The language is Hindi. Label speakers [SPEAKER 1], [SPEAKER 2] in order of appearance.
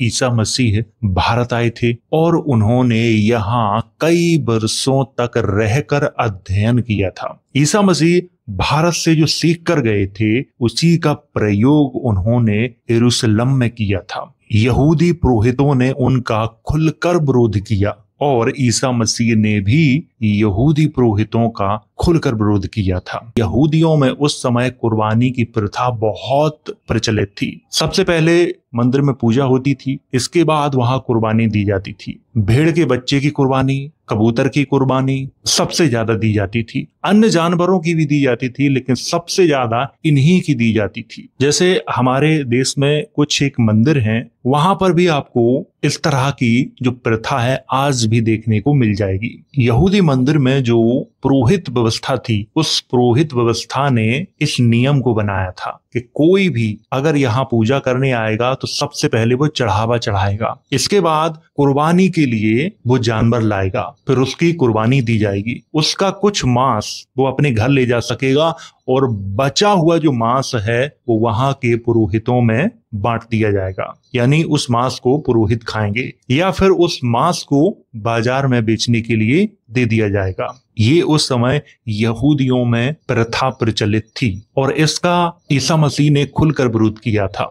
[SPEAKER 1] ईसा मसीह भारत आए थे और उन्होंने यहाँ कई वर्षों तक रहकर अध्ययन किया था ईसा मसीह भारत से जो सीख कर गए थे उसी का प्रयोग उन्होंने यरूशलेम में किया था यहूदी पुरोहितों ने उनका खुलकर विरोध किया और ईसा मसीह ने भी यहूदी पुरोहितों का खुलकर विरोध किया था यहूदियों में उस समय कुर्बानी की प्रथा बहुत प्रचलित थी सबसे पहले मंदिर में पूजा होती थी इसके बाद वहां कुर्बानी दी जाती थी भेड़ के बच्चे की कुर्बानी कबूतर की कुर्बानी सबसे ज्यादा दी जाती थी अन्य जानवरों की भी दी जाती थी लेकिन सबसे ज्यादा इन्हीं की दी जाती थी जैसे हमारे देश में कुछ एक मंदिर हैं वहां पर भी आपको इस तरह की जो प्रथा है आज भी देखने को मिल जाएगी यहूदी मंदिर में जो पुरोहित व्यवस्था थी उस पुरोहित व्यवस्था ने इस नियम को बनाया था कि कोई भी अगर यहाँ पूजा करने आएगा तो सबसे पहले वो चढ़ावा चढ़ाएगा इसके बाद कुर्बानी के लिए वो जानवर लाएगा फिर उसकी कुर्बानी दी जाएगी उसका कुछ मांस वो अपने घर ले जा सकेगा और बचा हुआ जो मांस है वो वहां के पुरोहितों में बांट दिया जाएगा यानी उस मांस को पुरोहित खाएंगे या फिर उस मांस को बाजार में बेचने के लिए दे दिया जाएगा ये उस समय यहूदियों में प्रथा प्रचलित थी और इसका ईसा मसीह ने खुलकर विरोध किया था